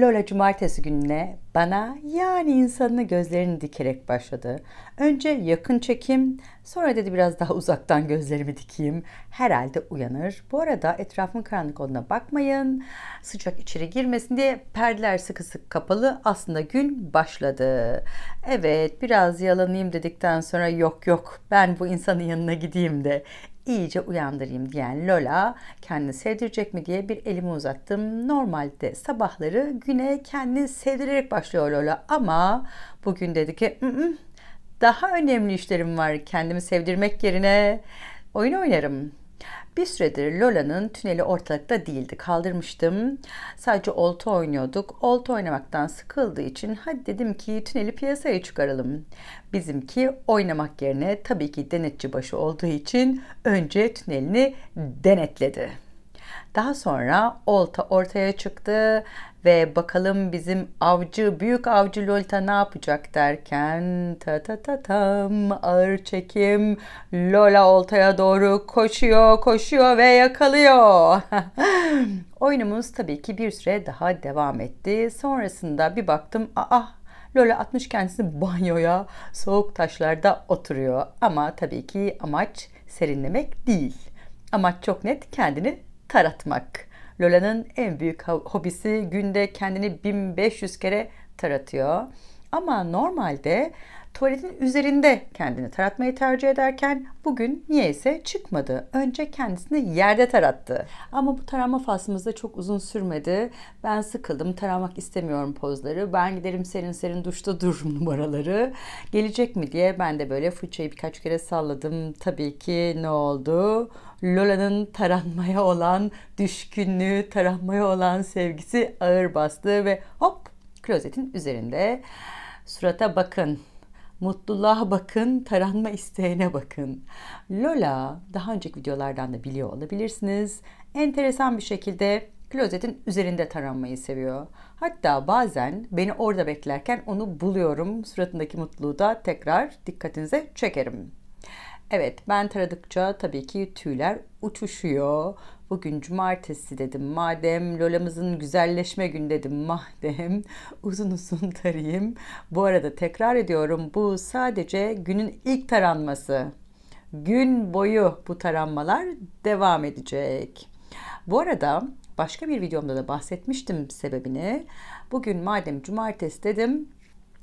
Lola cumartesi gününe bana yani insanını gözlerini dikerek başladı. Önce yakın çekim, sonra dedi biraz daha uzaktan gözlerimi dikeyim. Herhalde uyanır. Bu arada etrafın karanlık olduğuna bakmayın. Sıcak içeri girmesin diye perdeler sıkı sıkı kapalı. Aslında gün başladı. Evet biraz yalanayım dedikten sonra yok yok ben bu insanın yanına gideyim de iyice uyandırayım diyen Lola kendini sevdirecek mi diye bir elimi uzattım. Normalde sabahları güne kendini sevdirerek başlıyor Lola ama bugün dedi ki N mm, -n, mm, daha önemli işlerim var kendimi sevdirmek yerine oyun oynarım bir süredir Lola'nın tüneli ortalıkta değildi. Kaldırmıştım. Sadece olta oynuyorduk. Olta oynamaktan sıkıldığı için hadi dedim ki tüneli piyasaya çıkaralım. Bizimki oynamak yerine tabii ki denetçi başı olduğu için önce tünelini denetledi. Daha sonra olta ortaya çıktı ve bakalım bizim avcı büyük avcı Lolita ne yapacak derken ta ta ta tam ağır çekim Lola oltaya doğru koşuyor koşuyor ve yakalıyor. Oyunumuz tabii ki bir süre daha devam etti. Sonrasında bir baktım aa Lola atmış kendisini banyoya soğuk taşlarda oturuyor. Ama tabii ki amaç serinlemek değil. Amaç çok net kendini taratmak. Lola'nın en büyük hobisi günde kendini 1500 kere taratıyor. Ama normalde tuvaletin üzerinde kendini taratmayı tercih ederken bugün niyeyse çıkmadı. Önce kendisini yerde tarattı. Ama bu tarama faslımızda çok uzun sürmedi. Ben sıkıldım, taramak istemiyorum pozları. Ben giderim serin serin duşta dururum numaraları. Gelecek mi diye ben de böyle fıçayı birkaç kere salladım. Tabii ki ne oldu? Lola'nın taranmaya olan düşkünlüğü, taranmaya olan sevgisi ağır bastı ve hop klozetin üzerinde surata bakın Mutluluğa bakın, taranma isteğine bakın. Lola daha önceki videolardan da biliyor olabilirsiniz. Enteresan bir şekilde klozetin üzerinde taranmayı seviyor. Hatta bazen beni orada beklerken onu buluyorum. Suratındaki mutluluğu da tekrar dikkatinize çekerim. Evet ben taradıkça tabii ki tüyler uçuşuyor. Bugün cumartesi dedim madem Lola'mızın güzelleşme günü dedim madem uzun uzun tarayayım. Bu arada tekrar ediyorum bu sadece günün ilk taranması. Gün boyu bu taranmalar devam edecek. Bu arada başka bir videomda da bahsetmiştim sebebini. Bugün madem cumartesi dedim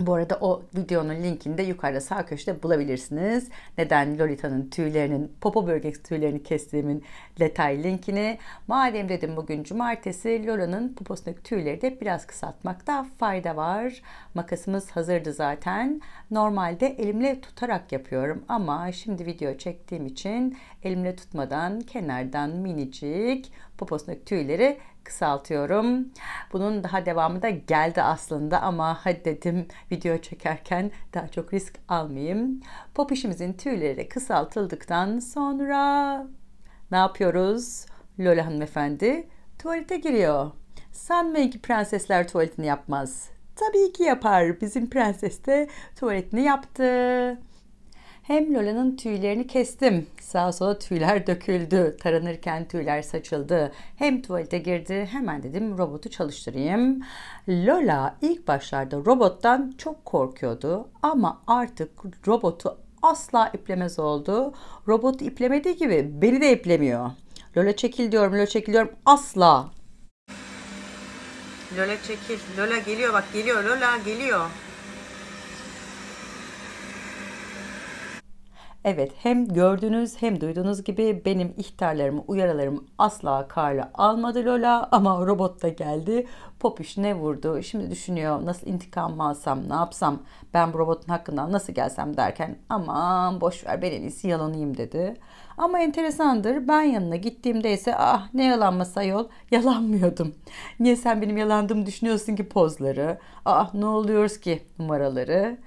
bu arada o videonun linkini de yukarıda sağ köşede bulabilirsiniz. Neden Lolita'nın tüylerinin, popo bölgesi tüylerini kestiğimin detay linkini. Madem dedim bugün cumartesi, Lola'nın poposundaki tüyleri de biraz kısaltmakta fayda var. Makasımız hazırdı zaten. Normalde elimle tutarak yapıyorum ama şimdi video çektiğim için elimle tutmadan kenardan minicik poposundaki tüyleri kısaltıyorum. Bunun daha devamı da geldi aslında ama hadi dedim video çekerken daha çok risk almayayım. Popişimizin tüyleri kısaltıldıktan sonra ne yapıyoruz? Lola hanımefendi tuvalete giriyor. Sanmayın ki prensesler tuvaletini yapmaz. Tabii ki yapar. Bizim prenses de tuvaletini yaptı. Hem Lola'nın tüylerini kestim. Sağa sola tüyler döküldü. Taranırken tüyler saçıldı. Hem tuvalete girdi. Hemen dedim robotu çalıştırayım. Lola ilk başlarda robottan çok korkuyordu. Ama artık robotu asla iplemez oldu. Robot iplemediği gibi beni de iplemiyor. Lola çekil diyorum, Lola çekil diyorum. Asla. Lola çekil. Lola geliyor bak geliyor. Lola geliyor. Evet hem gördüğünüz hem duyduğunuz gibi benim ihtarlarımı uyarılarımı asla karla almadı Lola ama robot da geldi. Popüş ne vurdu şimdi düşünüyor nasıl intikam alsam ne yapsam ben bu robotun hakkından nasıl gelsem derken aman boş ver ben en iyisi yalanayım dedi. Ama enteresandır ben yanına gittiğimde ise ah ne yalanmasa yol yalanmıyordum. Niye sen benim yalandığımı düşünüyorsun ki pozları ah ne oluyoruz ki numaraları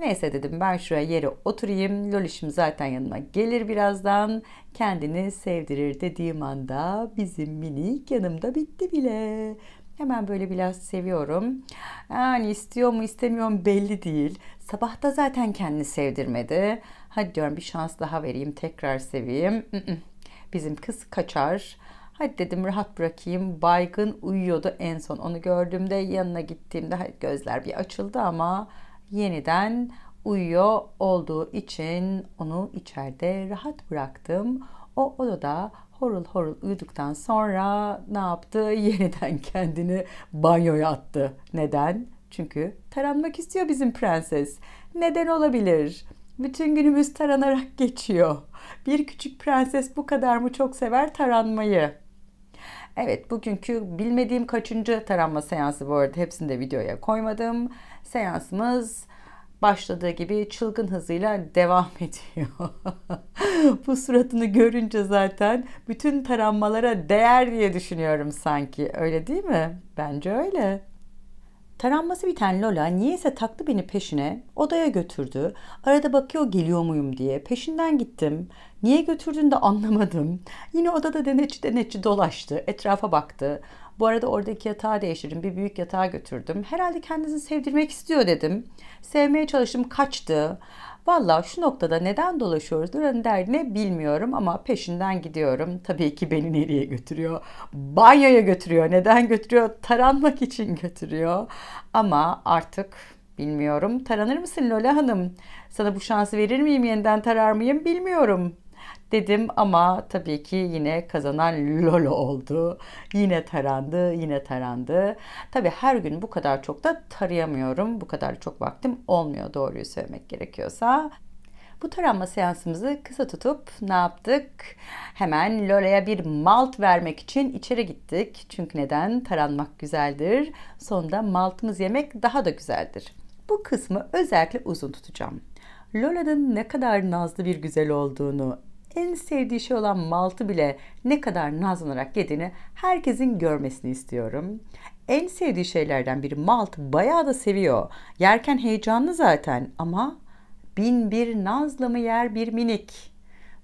Neyse dedim ben şuraya yere oturayım. Lolişim zaten yanıma gelir birazdan. Kendini sevdirir dediğim anda bizim minik yanımda bitti bile. Hemen böyle biraz seviyorum. Yani istiyor mu istemiyor mu belli değil. Sabahta zaten kendini sevdirmedi. Hadi diyorum bir şans daha vereyim tekrar seveyim. Bizim kız kaçar. Hadi dedim rahat bırakayım. Baygın uyuyordu en son onu gördüğümde yanına gittiğimde gözler bir açıldı ama yeniden uyuyor olduğu için onu içeride rahat bıraktım. O odada horul horul uyuduktan sonra ne yaptı? Yeniden kendini banyoya attı. Neden? Çünkü taranmak istiyor bizim prenses. Neden olabilir? Bütün günümüz taranarak geçiyor. Bir küçük prenses bu kadar mı çok sever taranmayı? Evet bugünkü bilmediğim kaçıncı taranma seansı bu arada hepsini de videoya koymadım. Seansımız başladığı gibi çılgın hızıyla devam ediyor. Bu suratını görünce zaten bütün taranmalara değer diye düşünüyorum sanki. Öyle değil mi? Bence öyle. Taranması biten Lola niyeyse taktı beni peşine, odaya götürdü. Arada bakıyor geliyor muyum diye. Peşinden gittim. Niye götürdüğünü de anlamadım. Yine odada denetçi denetçi dolaştı. Etrafa baktı. Bu arada oradaki yatağı değiştirdim. Bir büyük yatağa götürdüm. Herhalde kendisini sevdirmek istiyor dedim. Sevmeye çalıştım. Kaçtı. Valla şu noktada neden dolaşıyoruz duranın hani derdine bilmiyorum ama peşinden gidiyorum. Tabii ki beni nereye götürüyor? Banyoya götürüyor. Neden götürüyor? Taranmak için götürüyor. Ama artık bilmiyorum. Taranır mısın Lola Hanım? Sana bu şansı verir miyim? Yeniden tarar mıyım? Bilmiyorum dedim ama tabii ki yine kazanan Lolo oldu. Yine tarandı, yine tarandı. Tabii her gün bu kadar çok da tarayamıyorum. Bu kadar çok vaktim olmuyor doğruyu söylemek gerekiyorsa. Bu taranma seansımızı kısa tutup ne yaptık? Hemen Lola'ya bir malt vermek için içeri gittik. Çünkü neden? Taranmak güzeldir. Sonunda maltımız yemek daha da güzeldir. Bu kısmı özellikle uzun tutacağım. Lola'nın ne kadar nazlı bir güzel olduğunu, en sevdiği şey olan maltı bile ne kadar nazlanarak yediğini herkesin görmesini istiyorum. En sevdiği şeylerden biri malt bayağı da seviyor. Yerken heyecanlı zaten ama bin bir nazla mı yer bir minik.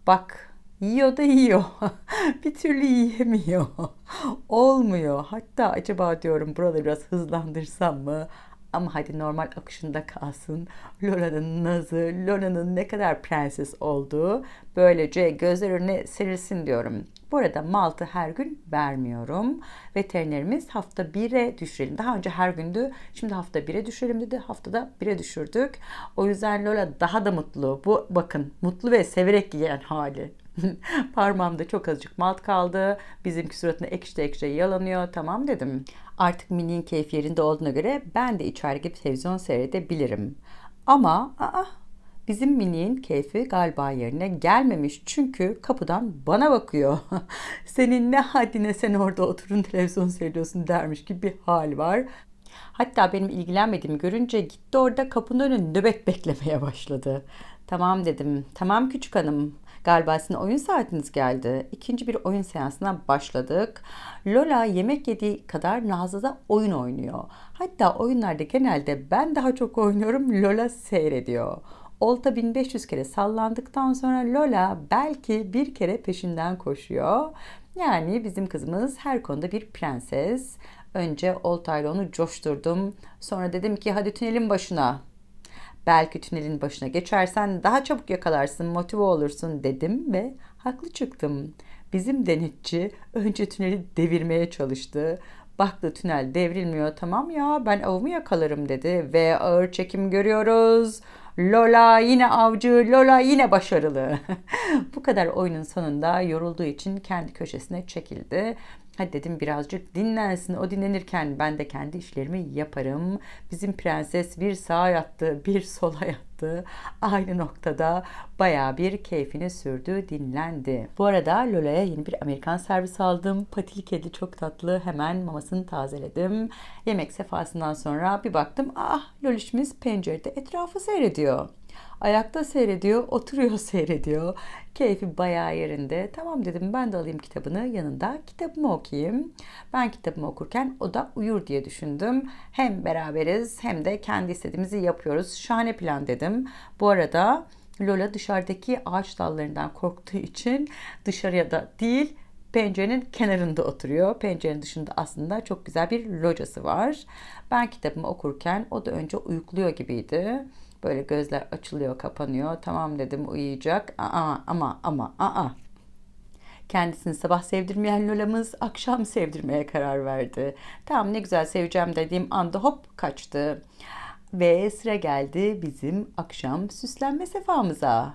Bak yiyor da yiyor. bir türlü yiyemiyor. Olmuyor. Hatta acaba diyorum burada biraz hızlandırsam mı? Ama hadi normal akışında kalsın. Lora'nın nazı, Lora'nın ne kadar prenses olduğu böylece gözler önüne serilsin diyorum. Bu arada maltı her gün vermiyorum. Veterinerimiz hafta 1'e düşürelim. Daha önce her gündü. Şimdi hafta 1'e düşürelim dedi. Haftada 1'e düşürdük. O yüzden Lola daha da mutlu. Bu bakın mutlu ve severek yiyen hali. Parmağımda çok azıcık malt kaldı. Bizimki suratına ekşi ekşi yalanıyor. Tamam dedim. Artık Minnie'nin keyfi yerinde olduğuna göre ben de içeri gidip televizyon seyredebilirim. Ama aa, bizim Minnie'nin keyfi galiba yerine gelmemiş. Çünkü kapıdan bana bakıyor. Senin ne haddine sen orada oturun televizyon seyrediyorsun dermiş gibi bir hal var. Hatta benim ilgilenmediğimi görünce gitti orada kapının önünde nöbet beklemeye başladı. Tamam dedim. Tamam küçük hanım. Galiba sizin oyun saatiniz geldi. İkinci bir oyun seansına başladık. Lola yemek yediği kadar nazlıda oyun oynuyor. Hatta oyunlarda genelde ben daha çok oynuyorum, Lola seyrediyor. Olta 1500 kere sallandıktan sonra Lola belki bir kere peşinden koşuyor. Yani bizim kızımız her konuda bir prenses. Önce oltayla onu coşturdum. Sonra dedim ki hadi tünelin başına Belki tünelin başına geçersen daha çabuk yakalarsın, motive olursun dedim ve haklı çıktım. Bizim denetçi önce tüneli devirmeye çalıştı. Baktı tünel devrilmiyor tamam ya ben avımı yakalarım dedi ve ağır çekim görüyoruz. Lola yine avcı, Lola yine başarılı. Bu kadar oyunun sonunda yorulduğu için kendi köşesine çekildi Hadi dedim birazcık dinlensin. O dinlenirken ben de kendi işlerimi yaparım. Bizim prenses bir sağa yattı, bir sola yattı yaptı. Aynı noktada baya bir keyfini sürdü, dinlendi. Bu arada Lola'ya yeni bir Amerikan servisi aldım. Patili kedi çok tatlı. Hemen mamasını tazeledim. Yemek sefasından sonra bir baktım. Ah Lolişimiz pencerede etrafı seyrediyor. Ayakta seyrediyor, oturuyor seyrediyor. Keyfi bayağı yerinde. Tamam dedim ben de alayım kitabını yanında kitabımı okuyayım. Ben kitabımı okurken o da uyur diye düşündüm. Hem beraberiz hem de kendi istediğimizi yapıyoruz. Şahane plan dedim dedim. Bu arada Lola dışarıdaki ağaç dallarından korktuğu için dışarıya da değil pencerenin kenarında oturuyor. Pencerenin dışında aslında çok güzel bir locası var. Ben kitabımı okurken o da önce uyukluyor gibiydi. Böyle gözler açılıyor, kapanıyor. Tamam dedim uyuyacak. Aa ama ama aa. Kendisini sabah sevdirmeyen Lola'mız akşam sevdirmeye karar verdi. Tamam ne güzel seveceğim dediğim anda hop kaçtı. Ve sıra geldi bizim akşam süslenme sefamıza.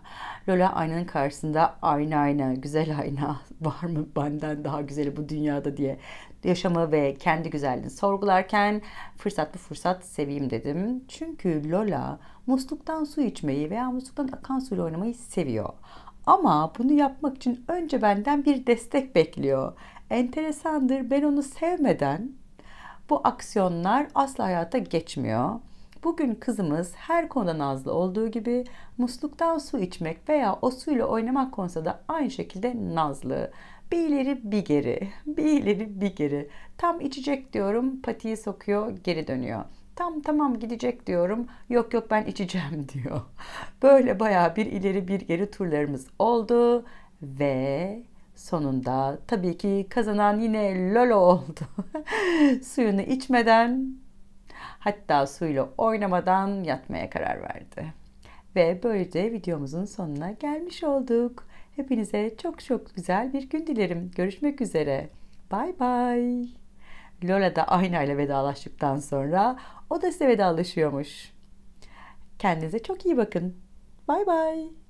Lola aynanın karşısında ayna ayna güzel ayna var mı benden daha güzeli bu dünyada diye yaşamı ve kendi güzelliğini sorgularken fırsat bu fırsat seveyim dedim. Çünkü Lola musluktan su içmeyi veya musluktan akan suyla oynamayı seviyor. Ama bunu yapmak için önce benden bir destek bekliyor. Enteresandır ben onu sevmeden bu aksiyonlar asla hayata geçmiyor. Bugün kızımız her konuda nazlı olduğu gibi musluktan su içmek veya o suyla oynamak konusunda aynı şekilde nazlı. Bir ileri bir geri, bir ileri bir geri. Tam içecek diyorum patiyi sokuyor geri dönüyor. Tam tamam gidecek diyorum. Yok yok ben içeceğim diyor. Böyle baya bir ileri bir geri turlarımız oldu ve sonunda tabii ki kazanan yine Lolo oldu. Suyunu içmeden Hatta suyla oynamadan yatmaya karar verdi. Ve böylece videomuzun sonuna gelmiş olduk. Hepinize çok çok güzel bir gün dilerim. Görüşmek üzere. Bay bay. Lola da ile vedalaştıktan sonra o da size vedalaşıyormuş. Kendinize çok iyi bakın. Bay bay.